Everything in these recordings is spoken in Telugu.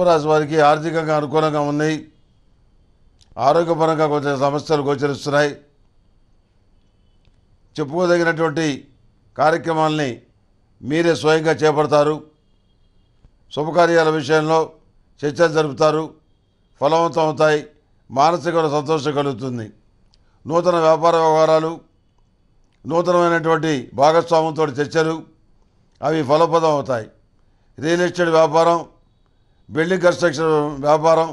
వృషభరాశి వారికి ఆర్థికంగా అనుకూలంగా ఉన్నాయి ఆరోగ్యపరంగా కొంచెం సమస్యలు గోచరిస్తున్నాయి చెప్పుకోదగినటువంటి కార్యక్రమాల్ని మీరే స్వయంగా చేపడతారు శుభకార్యాల విషయంలో చర్చలు జరుపుతారు ఫలవంతం అవుతాయి మానసిక సంతోషం కలుగుతుంది నూతన వ్యాపార వ్యవహారాలు నూతనమైనటువంటి భాగస్వామ్యంతో చర్చలు అవి ఫలప్రదం అవుతాయి రియల్ ఎస్టేట్ వ్యాపారం బిల్డింగ్ కన్స్ట్రక్షన్ వ్యాపారం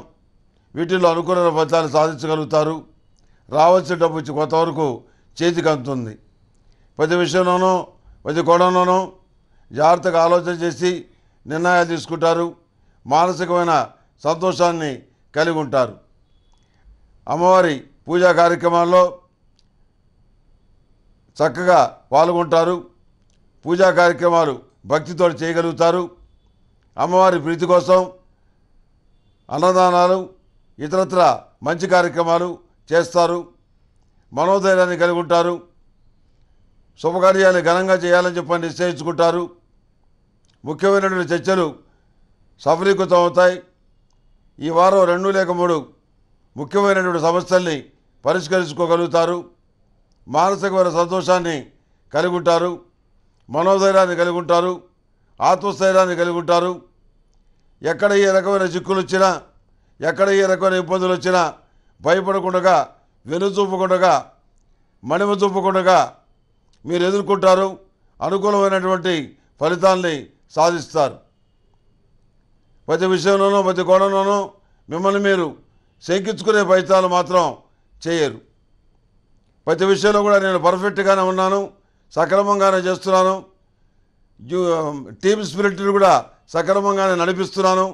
వీటిల్లో అనుకున్న ఫలితాలు సాధించగలుగుతారు రావాల్సిన డబ్బు కొంతవరకు చేతికి అందుతుంది ప్రతి విషయంలోనూ ప్రతి కోణంలోనూ జాగ్రత్తగా ఆలోచన చేసి నిర్ణయాలు తీసుకుంటారు మానసికమైన సంతోషాన్ని కలిగి ఉంటారు అమ్మవారి పూజా కార్యక్రమాల్లో చక్కగా పాల్గొంటారు పూజా కార్యక్రమాలు భక్తితో చేయగలుగుతారు అమ్మవారి ప్రీతి కోసం అన్నదానాలు ఇతరత్ర మంచి కార్యక్రమాలు చేస్తారు మనోధైర్యాన్ని కలిగి ఉంటారు శుభకార్యాలు ఘనంగా చేయాలని చెప్పి నిశ్చయించుకుంటారు ముఖ్యమైనటువంటి చర్చలు సఫలీకృతం అవుతాయి ఈ వారం రెండు లేక మూడు ముఖ్యమైనటువంటి సమస్యల్ని పరిష్కరించుకోగలుగుతారు మానసికమైన సంతోషాన్ని కలిగి ఉంటారు మనోధైర్యాన్ని కలిగి ఉంటారు ఆత్మస్థైర్యాన్ని కలిగి ఉంటారు ఎక్కడ ఏ రకమైన చిక్కులు వచ్చినా ఎక్కడ ఏ రకమైన ఇబ్బందులు వచ్చినా భయపడకుండా వెనుచూపకుండా మణిమ చూపకుండగా మీరు ఎదుర్కొంటారు అనుకూలమైనటువంటి ఫలితాల్ని సాధిస్తారు ప్రతి విషయంలోనూ ప్రతి కోణంలోనూ మిమ్మల్ని మీరు శంకించుకునే ఫలితాలు మాత్రం చేయరు ప్రతి విషయంలో కూడా నేను పర్ఫెక్ట్గానే ఉన్నాను సక్రమంగానే చేస్తున్నాను టీమ్ స్పిరిట్ని కూడా సక్రమంగా నేను నడిపిస్తున్నాను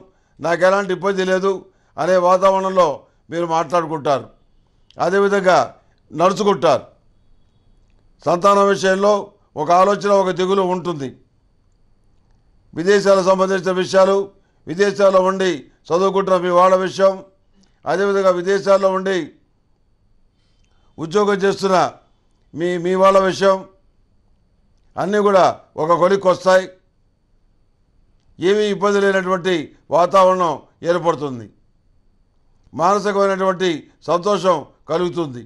నాకు ఎలాంటి ఇబ్బంది లేదు అనే వాతావరణంలో మీరు మాట్లాడుకుంటారు అదేవిధంగా నడుచుకుంటారు సంతానం విషయంలో ఒక ఆలోచన ఒక దిగులు ఉంటుంది విదేశాలకు సంబంధించిన విషయాలు విదేశాల్లో ఉండి చదువుకుంటున్న మీ వాళ్ళ విషయం అదేవిధంగా విదేశాల్లో ఉండి ఉద్యోగం చేస్తున్న మీ మీ వాళ్ళ విషయం అన్నీ కూడా ఒక కొలిక్కి వస్తాయి ఏమీ ఇబ్బంది లేనటువంటి వాతావరణం ఏర్పడుతుంది మానసికమైనటువంటి సంతోషం కలుగుతుంది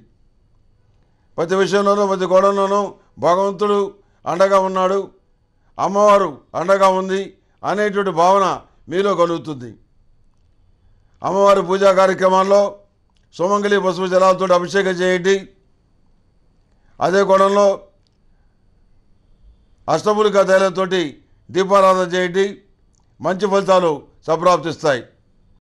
ప్రతి విషయంలోనూ ప్రతి గోడంలోనూ భగవంతుడు అండగా ఉన్నాడు అమ్మవారు అండగా ఉంది అనేటువంటి భావన మీలో కలుగుతుంది అమ్మవారి పూజా కార్యక్రమాల్లో సుమంగళి పసుపు జలాలతో అభిషేకం చేయండి అదే కోణంలో అష్టములిక తైలంతో దీపారాధన చేయండి మంచి ఫలితాలు సంప్రాప్తిస్తాయి